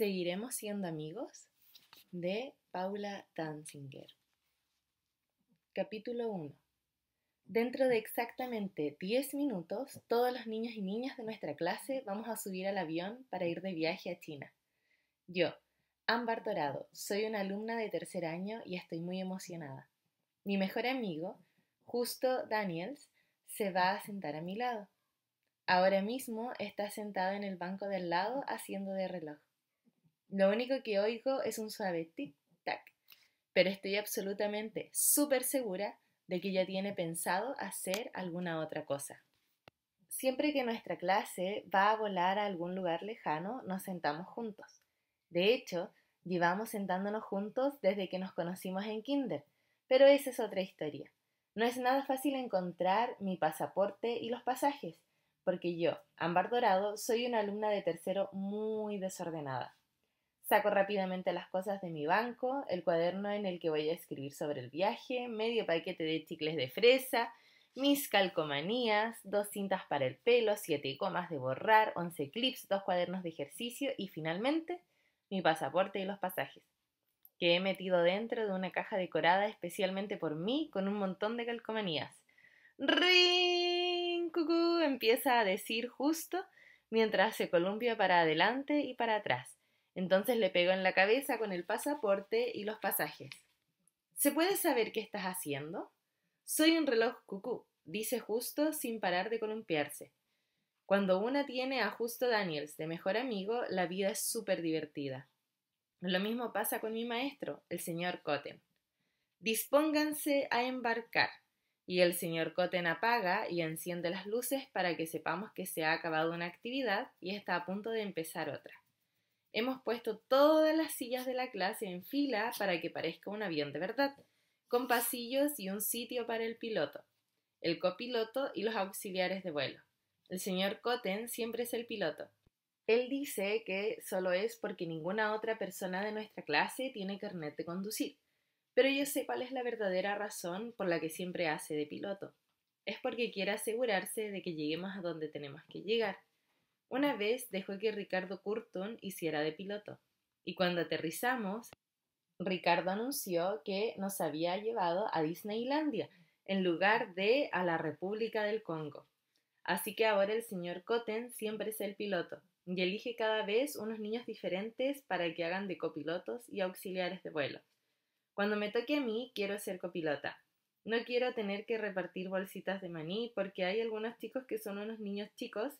seguiremos siendo amigos de Paula Danzinger. Capítulo 1. Dentro de exactamente 10 minutos, todos los niños y niñas de nuestra clase vamos a subir al avión para ir de viaje a China. Yo, Ámbar Dorado, soy una alumna de tercer año y estoy muy emocionada. Mi mejor amigo, Justo Daniels, se va a sentar a mi lado. Ahora mismo está sentado en el banco del lado haciendo de reloj. Lo único que oigo es un suave tic-tac, pero estoy absolutamente súper segura de que ya tiene pensado hacer alguna otra cosa. Siempre que nuestra clase va a volar a algún lugar lejano, nos sentamos juntos. De hecho, llevamos sentándonos juntos desde que nos conocimos en Kinder, pero esa es otra historia. No es nada fácil encontrar mi pasaporte y los pasajes, porque yo, Ambar Dorado, soy una alumna de tercero muy desordenada. Saco rápidamente las cosas de mi banco, el cuaderno en el que voy a escribir sobre el viaje, medio paquete de chicles de fresa, mis calcomanías, dos cintas para el pelo, siete comas de borrar, once clips, dos cuadernos de ejercicio y finalmente mi pasaporte y los pasajes, que he metido dentro de una caja decorada especialmente por mí con un montón de calcomanías. ¡Ring! ¡Cucú! Empieza a decir justo mientras se columpia para adelante y para atrás. Entonces le pegó en la cabeza con el pasaporte y los pasajes. ¿Se puede saber qué estás haciendo? Soy un reloj cucú, dice Justo sin parar de columpiarse. Cuando una tiene a Justo Daniels de mejor amigo, la vida es súper divertida. Lo mismo pasa con mi maestro, el señor Cotten. Dispónganse a embarcar. Y el señor Cotten apaga y enciende las luces para que sepamos que se ha acabado una actividad y está a punto de empezar otra. Hemos puesto todas las sillas de la clase en fila para que parezca un avión de verdad, con pasillos y un sitio para el piloto, el copiloto y los auxiliares de vuelo. El señor Cotten siempre es el piloto. Él dice que solo es porque ninguna otra persona de nuestra clase tiene carnet de conducir, pero yo sé cuál es la verdadera razón por la que siempre hace de piloto. Es porque quiere asegurarse de que lleguemos a donde tenemos que llegar. Una vez dejó que Ricardo Curtun hiciera de piloto, y cuando aterrizamos, Ricardo anunció que nos había llevado a Disneylandia en lugar de a la República del Congo. Así que ahora el señor Cotten siempre es el piloto y elige cada vez unos niños diferentes para que hagan de copilotos y auxiliares de vuelo. Cuando me toque a mí, quiero ser copilota. No quiero tener que repartir bolsitas de maní porque hay algunos chicos que son unos niños chicos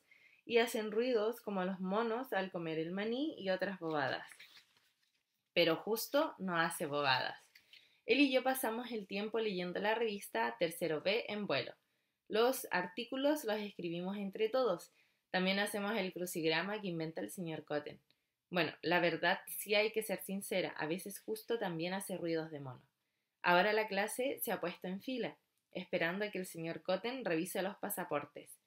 y hacen ruidos como los monos al comer el maní y otras bobadas. Pero justo no hace bobadas. Él y yo pasamos el tiempo leyendo la revista Tercero B en vuelo. Los artículos los escribimos entre todos. También hacemos el crucigrama que inventa el señor Cotten. Bueno, la verdad sí hay que ser sincera, a veces justo también hace ruidos de mono. Ahora la clase se ha puesto en fila, esperando a que el señor Cotten revise los pasaportes.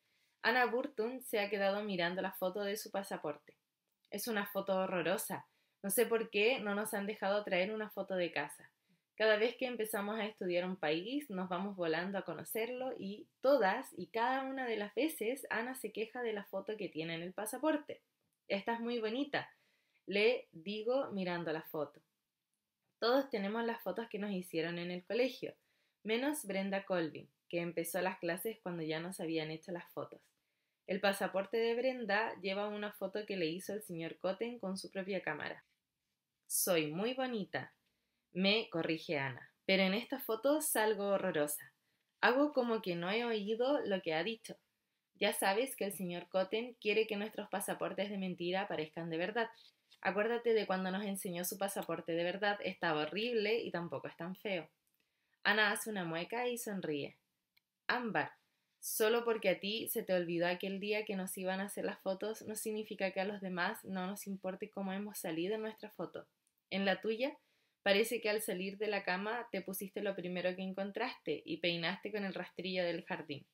Ana Burton se ha quedado mirando la foto de su pasaporte. Es una foto horrorosa. No sé por qué no nos han dejado traer una foto de casa. Cada vez que empezamos a estudiar un país, nos vamos volando a conocerlo y todas y cada una de las veces Ana se queja de la foto que tiene en el pasaporte. Esta es muy bonita, le digo mirando la foto. Todos tenemos las fotos que nos hicieron en el colegio, menos Brenda Colvin, que empezó las clases cuando ya nos habían hecho las fotos. El pasaporte de Brenda lleva una foto que le hizo el señor Cotten con su propia cámara. Soy muy bonita, me corrige Ana, pero en esta foto salgo horrorosa. Hago como que no he oído lo que ha dicho. Ya sabes que el señor Cotten quiere que nuestros pasaportes de mentira parezcan de verdad. Acuérdate de cuando nos enseñó su pasaporte de verdad, estaba horrible y tampoco es tan feo. Ana hace una mueca y sonríe. Ámbar, Solo porque a ti se te olvidó aquel día que nos iban a hacer las fotos no significa que a los demás no nos importe cómo hemos salido en nuestra foto. En la tuya, parece que al salir de la cama te pusiste lo primero que encontraste y peinaste con el rastrillo del jardín.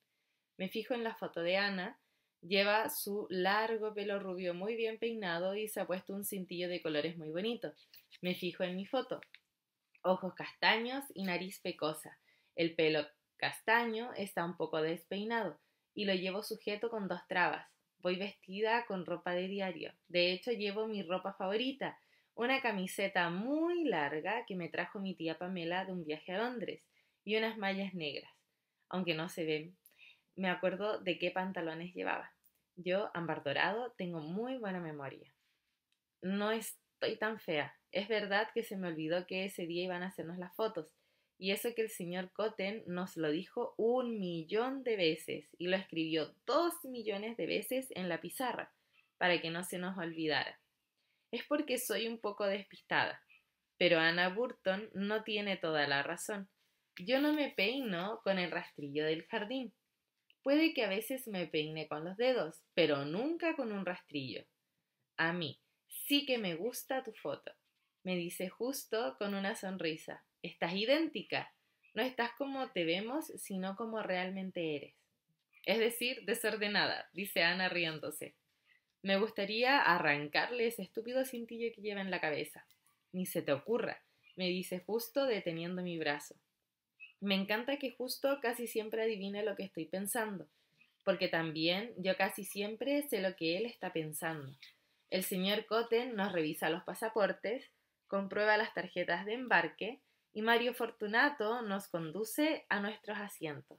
Me fijo en la foto de Ana, lleva su largo pelo rubio muy bien peinado y se ha puesto un cintillo de colores muy bonito. Me fijo en mi foto. Ojos castaños y nariz pecosa, el pelo castaño, está un poco despeinado y lo llevo sujeto con dos trabas. Voy vestida con ropa de diario. De hecho, llevo mi ropa favorita, una camiseta muy larga que me trajo mi tía Pamela de un viaje a Londres y unas mallas negras, aunque no se ven. Me acuerdo de qué pantalones llevaba. Yo, ambar dorado, tengo muy buena memoria. No estoy tan fea. Es verdad que se me olvidó que ese día iban a hacernos las fotos, y eso que el señor Cotten nos lo dijo un millón de veces y lo escribió dos millones de veces en la pizarra para que no se nos olvidara. Es porque soy un poco despistada, pero Ana Burton no tiene toda la razón. Yo no me peino con el rastrillo del jardín. Puede que a veces me peine con los dedos, pero nunca con un rastrillo. A mí, sí que me gusta tu foto, me dice justo con una sonrisa, estás idéntica. No estás como te vemos, sino como realmente eres. Es decir, desordenada, dice Ana riéndose. Me gustaría arrancarle ese estúpido cintillo que lleva en la cabeza. Ni se te ocurra, me dice justo deteniendo mi brazo. Me encanta que justo casi siempre adivine lo que estoy pensando, porque también yo casi siempre sé lo que él está pensando. El señor Cotten nos revisa los pasaportes, comprueba las tarjetas de embarque, y Mario Fortunato nos conduce a nuestros asientos.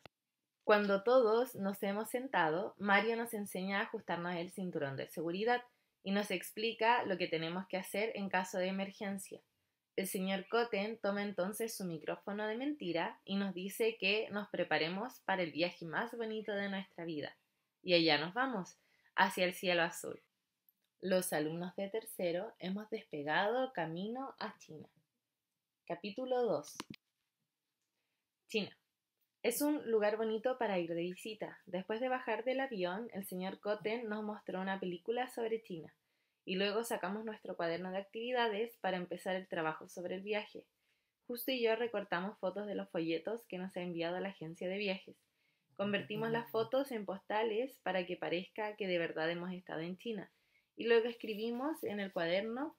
Cuando todos nos hemos sentado, Mario nos enseña a ajustarnos el cinturón de seguridad y nos explica lo que tenemos que hacer en caso de emergencia. El señor Cotten toma entonces su micrófono de mentira y nos dice que nos preparemos para el viaje más bonito de nuestra vida. Y allá nos vamos, hacia el cielo azul. Los alumnos de tercero hemos despegado camino a China. Capítulo 2. China. Es un lugar bonito para ir de visita. Después de bajar del avión, el señor Cotten nos mostró una película sobre China y luego sacamos nuestro cuaderno de actividades para empezar el trabajo sobre el viaje. Justo y yo recortamos fotos de los folletos que nos ha enviado la agencia de viajes. Convertimos las fotos en postales para que parezca que de verdad hemos estado en China y luego escribimos en el cuaderno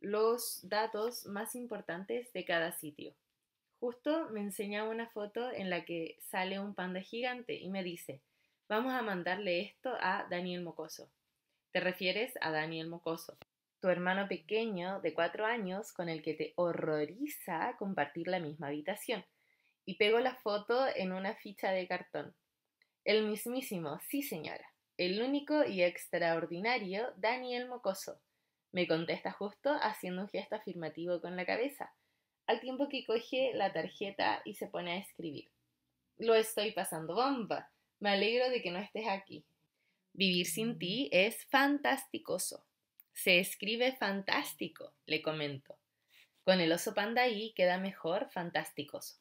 los datos más importantes de cada sitio. Justo me enseña una foto en la que sale un panda gigante y me dice, vamos a mandarle esto a Daniel Mocoso. Te refieres a Daniel Mocoso, tu hermano pequeño de cuatro años con el que te horroriza compartir la misma habitación. Y pego la foto en una ficha de cartón. El mismísimo, sí señora, el único y extraordinario Daniel Mocoso. Me contesta justo haciendo un gesto afirmativo con la cabeza, al tiempo que coge la tarjeta y se pone a escribir. Lo estoy pasando bomba. Me alegro de que no estés aquí. Vivir sin ti es fantasticoso. Se escribe fantástico, le comento. Con el oso panda ahí queda mejor fantásticoso.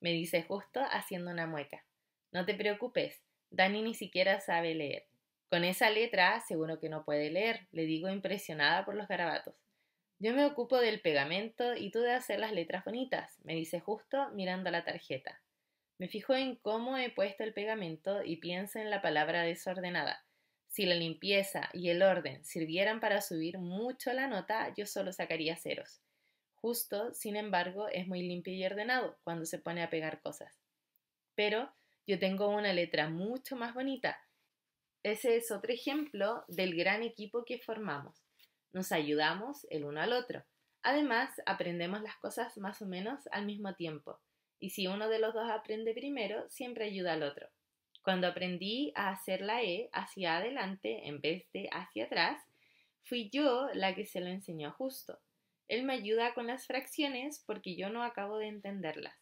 Me dice justo haciendo una mueca. No te preocupes, Dani ni siquiera sabe leer. Con esa letra seguro que no puede leer, le digo impresionada por los garabatos. Yo me ocupo del pegamento y tú de hacer las letras bonitas, me dice justo mirando la tarjeta. Me fijo en cómo he puesto el pegamento y pienso en la palabra desordenada. Si la limpieza y el orden sirvieran para subir mucho la nota, yo solo sacaría ceros. Justo, sin embargo, es muy limpio y ordenado cuando se pone a pegar cosas. Pero yo tengo una letra mucho más bonita. Ese es otro ejemplo del gran equipo que formamos. Nos ayudamos el uno al otro. Además, aprendemos las cosas más o menos al mismo tiempo. Y si uno de los dos aprende primero, siempre ayuda al otro. Cuando aprendí a hacer la E hacia adelante en vez de hacia atrás, fui yo la que se lo enseñó justo. Él me ayuda con las fracciones porque yo no acabo de entenderlas.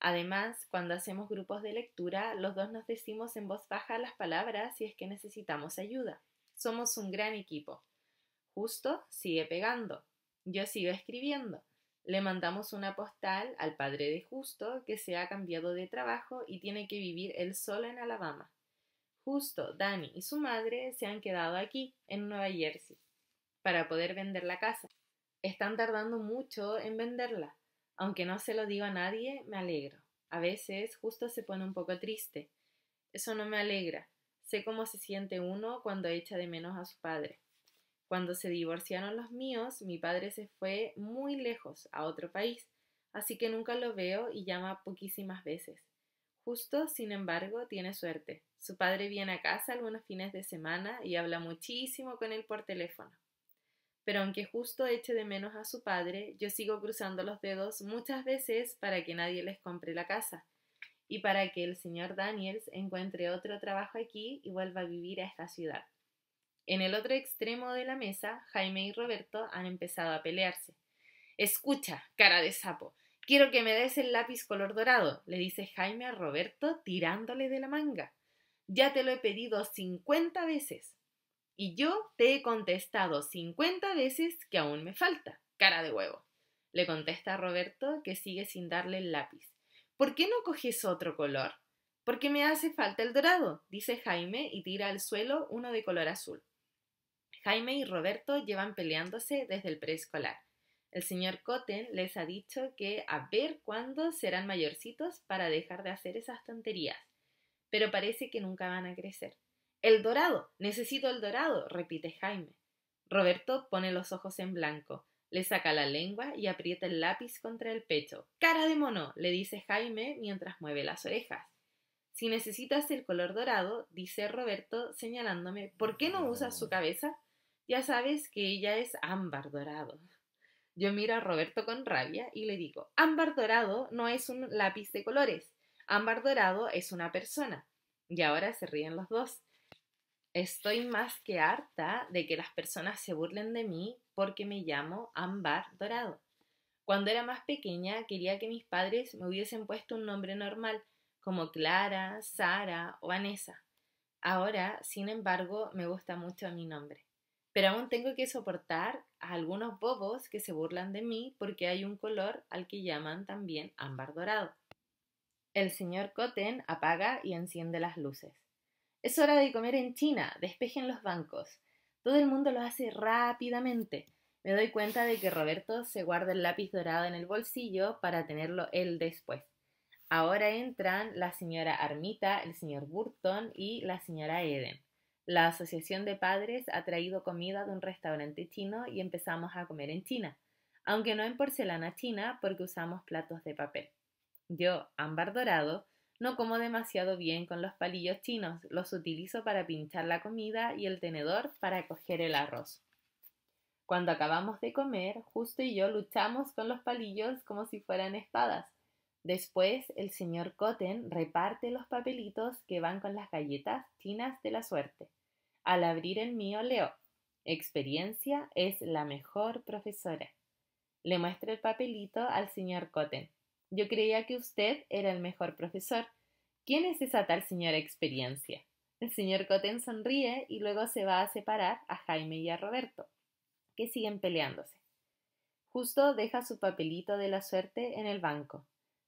Además, cuando hacemos grupos de lectura, los dos nos decimos en voz baja las palabras si es que necesitamos ayuda. Somos un gran equipo. Justo sigue pegando. Yo sigo escribiendo. Le mandamos una postal al padre de Justo, que se ha cambiado de trabajo y tiene que vivir él solo en Alabama. Justo, Dani y su madre se han quedado aquí, en Nueva Jersey, para poder vender la casa. Están tardando mucho en venderla. Aunque no se lo digo a nadie, me alegro. A veces justo se pone un poco triste. Eso no me alegra. Sé cómo se siente uno cuando echa de menos a su padre. Cuando se divorciaron los míos, mi padre se fue muy lejos, a otro país, así que nunca lo veo y llama poquísimas veces. Justo, sin embargo, tiene suerte. Su padre viene a casa algunos fines de semana y habla muchísimo con él por teléfono pero aunque justo eche de menos a su padre, yo sigo cruzando los dedos muchas veces para que nadie les compre la casa y para que el señor Daniels encuentre otro trabajo aquí y vuelva a vivir a esta ciudad. En el otro extremo de la mesa, Jaime y Roberto han empezado a pelearse. Escucha, cara de sapo, quiero que me des el lápiz color dorado, le dice Jaime a Roberto tirándole de la manga. Ya te lo he pedido cincuenta veces. Y yo te he contestado 50 veces que aún me falta. Cara de huevo. Le contesta Roberto que sigue sin darle el lápiz. ¿Por qué no coges otro color? Porque me hace falta el dorado, dice Jaime y tira al suelo uno de color azul. Jaime y Roberto llevan peleándose desde el preescolar. El señor Cotten les ha dicho que a ver cuándo serán mayorcitos para dejar de hacer esas tonterías, pero parece que nunca van a crecer. El dorado, necesito el dorado, repite Jaime. Roberto pone los ojos en blanco, le saca la lengua y aprieta el lápiz contra el pecho. Cara de mono, le dice Jaime mientras mueve las orejas. Si necesitas el color dorado, dice Roberto señalándome, ¿por qué no usas su cabeza? Ya sabes que ella es ámbar dorado. Yo miro a Roberto con rabia y le digo, ámbar dorado no es un lápiz de colores, ámbar dorado es una persona. Y ahora se ríen los dos. Estoy más que harta de que las personas se burlen de mí porque me llamo Ámbar Dorado. Cuando era más pequeña quería que mis padres me hubiesen puesto un nombre normal, como Clara, Sara o Vanessa. Ahora, sin embargo, me gusta mucho mi nombre. Pero aún tengo que soportar a algunos bobos que se burlan de mí porque hay un color al que llaman también ámbar dorado. El señor Cotten apaga y enciende las luces. Es hora de comer en China, despejen los bancos. Todo el mundo lo hace rápidamente. Me doy cuenta de que Roberto se guarda el lápiz dorado en el bolsillo para tenerlo él después. Ahora entran la señora Armita, el señor Burton y la señora Eden. La asociación de padres ha traído comida de un restaurante chino y empezamos a comer en China, aunque no en porcelana china porque usamos platos de papel. Yo, ámbar dorado, no como demasiado bien con los palillos chinos, los utilizo para pinchar la comida y el tenedor para coger el arroz. Cuando acabamos de comer, Justo y yo luchamos con los palillos como si fueran espadas. Después, el señor Cotten reparte los papelitos que van con las galletas chinas de la suerte. Al abrir el mío, leo, experiencia es la mejor profesora. Le muestro el papelito al señor Cotten. Yo creía que usted era el mejor profesor. ¿Quién es esa tal señora experiencia? El señor Cotten sonríe y luego se va a separar a Jaime y a Roberto, que siguen peleándose. Justo deja su papelito de la suerte en el banco.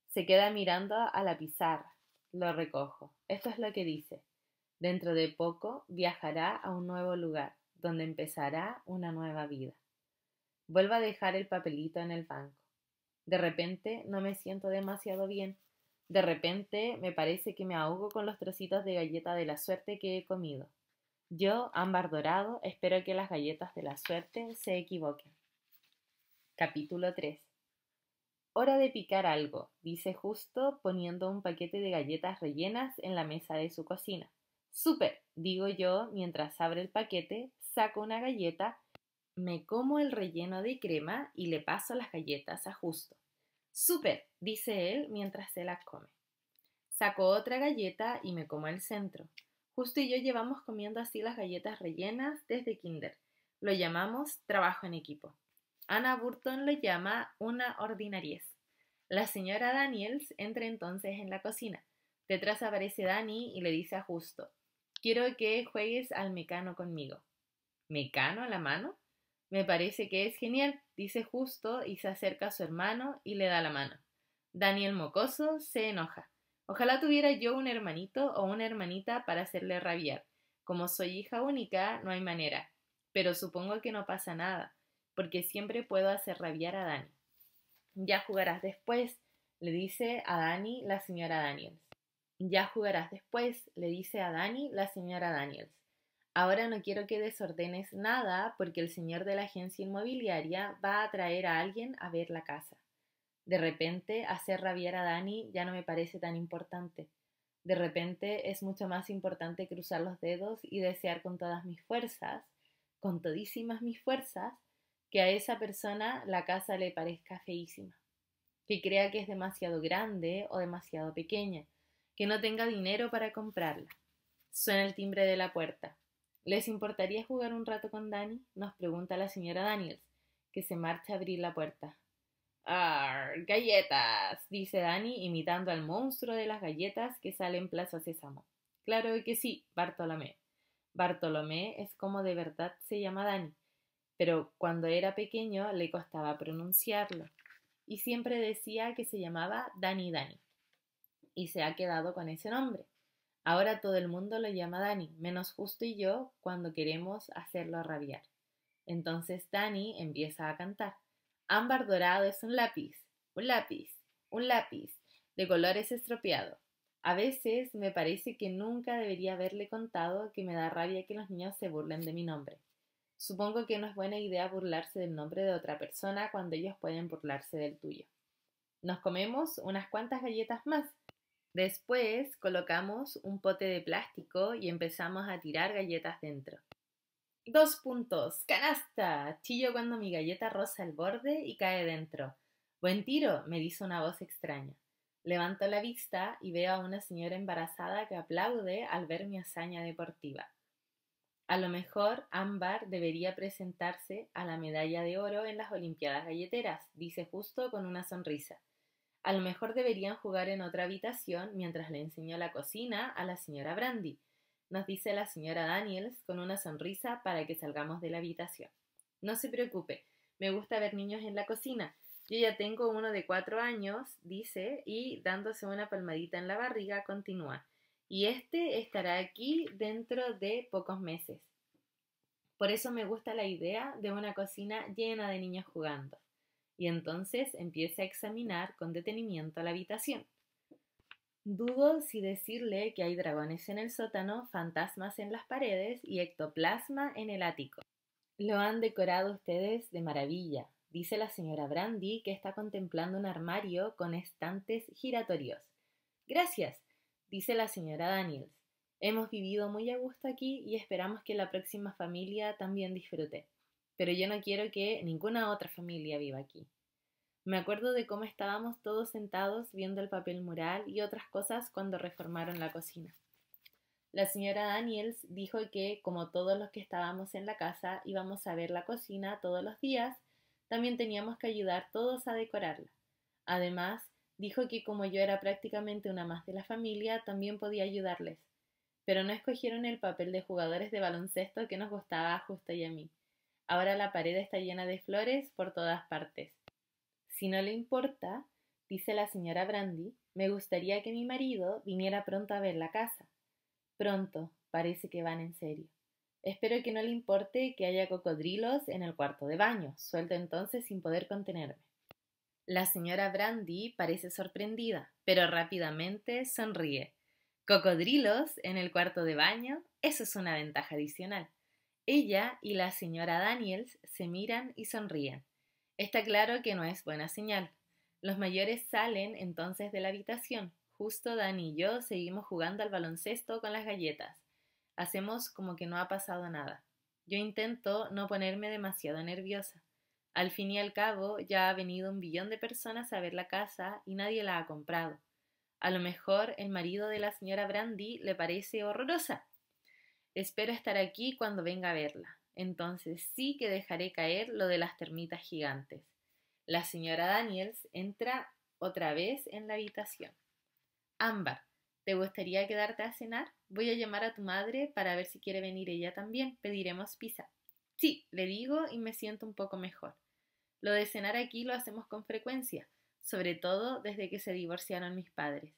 Se queda mirando a la pizarra. Lo recojo. Esto es lo que dice. Dentro de poco viajará a un nuevo lugar, donde empezará una nueva vida. Vuelva a dejar el papelito en el banco. De repente no me siento demasiado bien. De repente me parece que me ahogo con los trocitos de galleta de la suerte que he comido. Yo, ámbar dorado, espero que las galletas de la suerte se equivoquen. Capítulo 3. Hora de picar algo, dice justo poniendo un paquete de galletas rellenas en la mesa de su cocina. Súper, digo yo mientras abre el paquete, saco una galleta me como el relleno de crema y le paso las galletas a Justo. ¡Súper! dice él mientras se las come. Saco otra galleta y me como el centro. Justo y yo llevamos comiendo así las galletas rellenas desde kinder. Lo llamamos trabajo en equipo. Ana Burton lo llama una ordinariez. La señora Daniels entra entonces en la cocina. Detrás aparece Dani y le dice a Justo, quiero que juegues al mecano conmigo. ¿Mecano a la mano? Me parece que es genial, dice justo y se acerca a su hermano y le da la mano. Daniel Mocoso se enoja. Ojalá tuviera yo un hermanito o una hermanita para hacerle rabiar. Como soy hija única, no hay manera. Pero supongo que no pasa nada, porque siempre puedo hacer rabiar a Dani. Ya jugarás después, le dice a Dani la señora Daniels. Ya jugarás después, le dice a Dani la señora Daniels. Ahora no quiero que desordenes nada porque el señor de la agencia inmobiliaria va a traer a alguien a ver la casa. De repente, hacer rabiar a Dani ya no me parece tan importante. De repente es mucho más importante cruzar los dedos y desear con todas mis fuerzas, con todísimas mis fuerzas, que a esa persona la casa le parezca feísima, que crea que es demasiado grande o demasiado pequeña, que no tenga dinero para comprarla. Suena el timbre de la puerta. ¿Les importaría jugar un rato con Danny? Nos pregunta la señora Daniels, que se marcha a abrir la puerta. ¡Ah, ¡Galletas! dice Dani, imitando al monstruo de las galletas que sale en Plaza Sésamo. Claro que sí, Bartolomé. Bartolomé es como de verdad se llama Dani, pero cuando era pequeño le costaba pronunciarlo y siempre decía que se llamaba Dani Dani. y se ha quedado con ese nombre. Ahora todo el mundo lo llama Dani, menos justo y yo cuando queremos hacerlo rabiar. Entonces Dani empieza a cantar. Ámbar dorado es un lápiz, un lápiz, un lápiz, de colores estropeado. A veces me parece que nunca debería haberle contado que me da rabia que los niños se burlen de mi nombre. Supongo que no es buena idea burlarse del nombre de otra persona cuando ellos pueden burlarse del tuyo. Nos comemos unas cuantas galletas más Después colocamos un pote de plástico y empezamos a tirar galletas dentro. Dos puntos. Canasta. Chillo cuando mi galleta roza el borde y cae dentro. Buen tiro, me dice una voz extraña. Levanto la vista y veo a una señora embarazada que aplaude al ver mi hazaña deportiva. A lo mejor Ámbar debería presentarse a la medalla de oro en las Olimpiadas Galleteras, dice justo con una sonrisa. A lo mejor deberían jugar en otra habitación mientras le enseñó la cocina a la señora Brandy, nos dice la señora Daniels con una sonrisa para que salgamos de la habitación. No se preocupe, me gusta ver niños en la cocina. Yo ya tengo uno de cuatro años, dice, y dándose una palmadita en la barriga, continúa. Y este estará aquí dentro de pocos meses. Por eso me gusta la idea de una cocina llena de niños jugando y entonces empieza a examinar con detenimiento la habitación. Dudo si decirle que hay dragones en el sótano, fantasmas en las paredes y ectoplasma en el ático. Lo han decorado ustedes de maravilla, dice la señora Brandy, que está contemplando un armario con estantes giratorios. Gracias, dice la señora Daniels. Hemos vivido muy a gusto aquí y esperamos que la próxima familia también disfrute. Pero yo no quiero que ninguna otra familia viva aquí. Me acuerdo de cómo estábamos todos sentados viendo el papel mural y otras cosas cuando reformaron la cocina. La señora Daniels dijo que, como todos los que estábamos en la casa, íbamos a ver la cocina todos los días, también teníamos que ayudar todos a decorarla. Además, dijo que como yo era prácticamente una más de la familia, también podía ayudarles. Pero no escogieron el papel de jugadores de baloncesto que nos gustaba a justo y a mí. Ahora la pared está llena de flores por todas partes. Si no le importa, dice la señora Brandy, me gustaría que mi marido viniera pronto a ver la casa. Pronto, parece que van en serio. Espero que no le importe que haya cocodrilos en el cuarto de baño, suelto entonces sin poder contenerme. La señora Brandy parece sorprendida, pero rápidamente sonríe. Cocodrilos en el cuarto de baño, eso es una ventaja adicional. Ella y la señora Daniels se miran y sonríen. Está claro que no es buena señal. Los mayores salen entonces de la habitación. Justo Dan y yo seguimos jugando al baloncesto con las galletas. Hacemos como que no ha pasado nada. Yo intento no ponerme demasiado nerviosa. Al fin y al cabo, ya ha venido un billón de personas a ver la casa y nadie la ha comprado. A lo mejor el marido de la señora Brandy le parece horrorosa. Espero estar aquí cuando venga a verla entonces sí que dejaré caer lo de las termitas gigantes. La señora Daniels entra otra vez en la habitación. Ámbar, ¿te gustaría quedarte a cenar? Voy a llamar a tu madre para ver si quiere venir ella también. Pediremos pizza. Sí, le digo y me siento un poco mejor. Lo de cenar aquí lo hacemos con frecuencia, sobre todo desde que se divorciaron mis padres.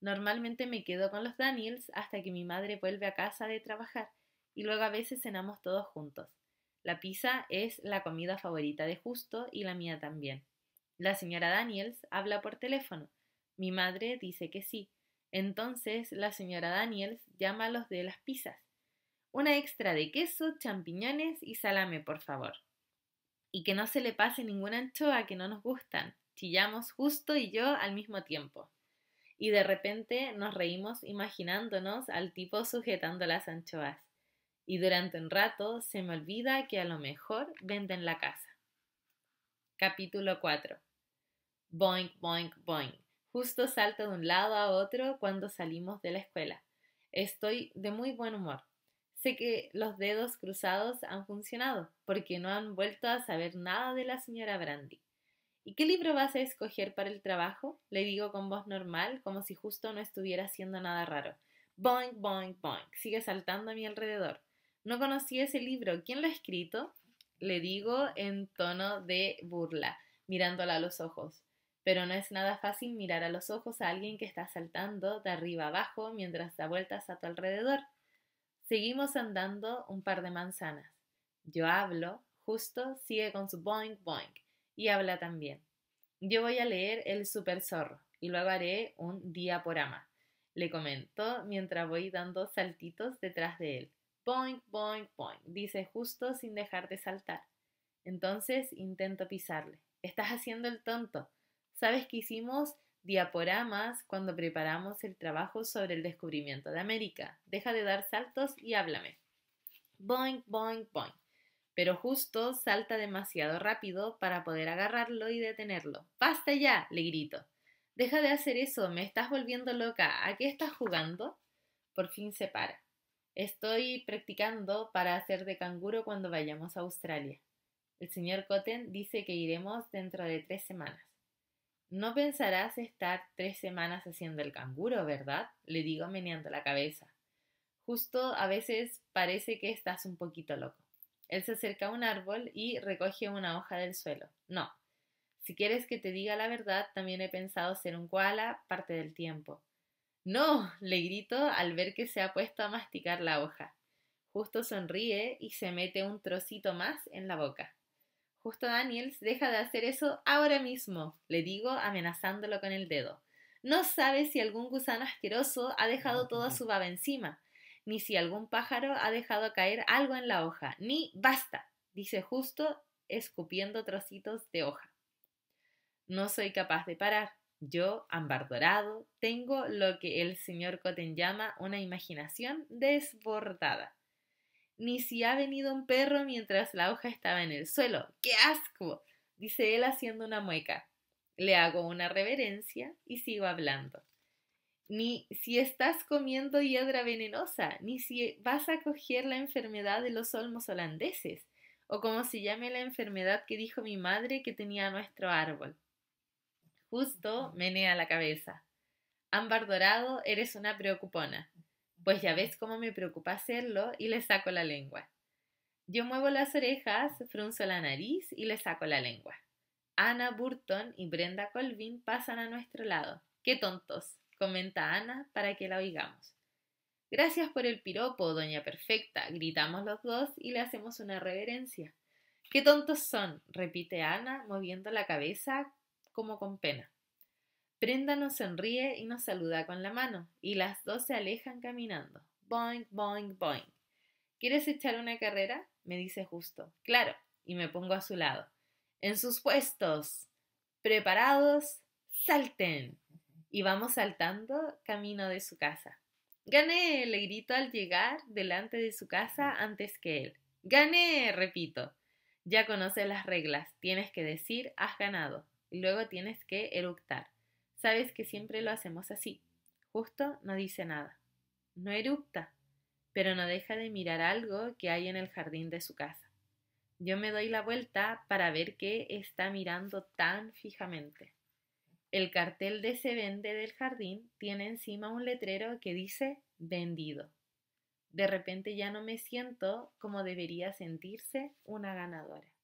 Normalmente me quedo con los Daniels hasta que mi madre vuelve a casa de trabajar y luego a veces cenamos todos juntos. La pizza es la comida favorita de Justo y la mía también. La señora Daniels habla por teléfono. Mi madre dice que sí. Entonces la señora Daniels llama a los de las pizzas. Una extra de queso, champiñones y salame, por favor. Y que no se le pase ninguna anchoa que no nos gustan. Chillamos justo y yo al mismo tiempo. Y de repente nos reímos imaginándonos al tipo sujetando las anchoas y durante un rato se me olvida que a lo mejor venden la casa. Capítulo 4. Boing, boing, boing. Justo salto de un lado a otro cuando salimos de la escuela. Estoy de muy buen humor. Sé que los dedos cruzados han funcionado, porque no han vuelto a saber nada de la señora Brandy. ¿Y qué libro vas a escoger para el trabajo? Le digo con voz normal, como si justo no estuviera haciendo nada raro. Boing, boing, boing. Sigue saltando a mi alrededor no conocí ese libro, ¿quién lo ha escrito? Le digo en tono de burla, mirándola a los ojos. Pero no es nada fácil mirar a los ojos a alguien que está saltando de arriba abajo mientras da vueltas a tu alrededor. Seguimos andando un par de manzanas. Yo hablo, justo sigue con su boing boing y habla también. Yo voy a leer El Super Zorro y luego haré un diaporama, le comento mientras voy dando saltitos detrás de él boing, boing, boing, dice justo sin dejar de saltar. Entonces intento pisarle. Estás haciendo el tonto. ¿Sabes que hicimos diaporamas cuando preparamos el trabajo sobre el descubrimiento de América? Deja de dar saltos y háblame. Boing, boing, boing. Pero justo salta demasiado rápido para poder agarrarlo y detenerlo. ¡Basta ya! le grito. Deja de hacer eso, me estás volviendo loca. ¿A qué estás jugando? Por fin se para. Estoy practicando para hacer de canguro cuando vayamos a Australia. El señor Cotten dice que iremos dentro de tres semanas. No pensarás estar tres semanas haciendo el canguro, ¿verdad? le digo meneando la cabeza. Justo a veces parece que estás un poquito loco. Él se acerca a un árbol y recoge una hoja del suelo. No. Si quieres que te diga la verdad, también he pensado ser un koala parte del tiempo. No, le grito al ver que se ha puesto a masticar la hoja. Justo sonríe y se mete un trocito más en la boca. Justo Daniels deja de hacer eso ahora mismo, le digo amenazándolo con el dedo. No sabe si algún gusano asqueroso ha dejado toda su baba encima, ni si algún pájaro ha dejado caer algo en la hoja, ni basta, dice justo, escupiendo trocitos de hoja. No soy capaz de parar. Yo, ambardorado, dorado, tengo lo que el señor Cotten llama una imaginación desbordada. Ni si ha venido un perro mientras la hoja estaba en el suelo. ¡Qué asco! dice él haciendo una mueca. Le hago una reverencia y sigo hablando. Ni si estás comiendo hiedra venenosa, ni si vas a coger la enfermedad de los olmos holandeses, o como se llame la enfermedad que dijo mi madre que tenía nuestro árbol menea la cabeza. Ámbar dorado, eres una preocupona. Pues ya ves cómo me preocupa hacerlo y le saco la lengua. Yo muevo las orejas, frunzo la nariz y le saco la lengua. Ana Burton y Brenda Colvin pasan a nuestro lado. ¡Qué tontos! comenta Ana para que la oigamos. Gracias por el piropo, doña perfecta, gritamos los dos y le hacemos una reverencia. ¡Qué tontos son! repite Ana, moviendo la cabeza como con pena. Prenda nos sonríe y nos saluda con la mano, y las dos se alejan caminando. Boing, boing, boing. ¿Quieres echar una carrera? me dice justo. Claro, y me pongo a su lado. En sus puestos. Preparados, salten. Y vamos saltando camino de su casa. Gané, le grito al llegar delante de su casa antes que él. Gané, repito. Ya conoces las reglas, tienes que decir has ganado luego tienes que eructar. Sabes que siempre lo hacemos así. Justo no dice nada. No eructa, pero no deja de mirar algo que hay en el jardín de su casa. Yo me doy la vuelta para ver qué está mirando tan fijamente. El cartel de se vende del jardín tiene encima un letrero que dice vendido. De repente ya no me siento como debería sentirse una ganadora.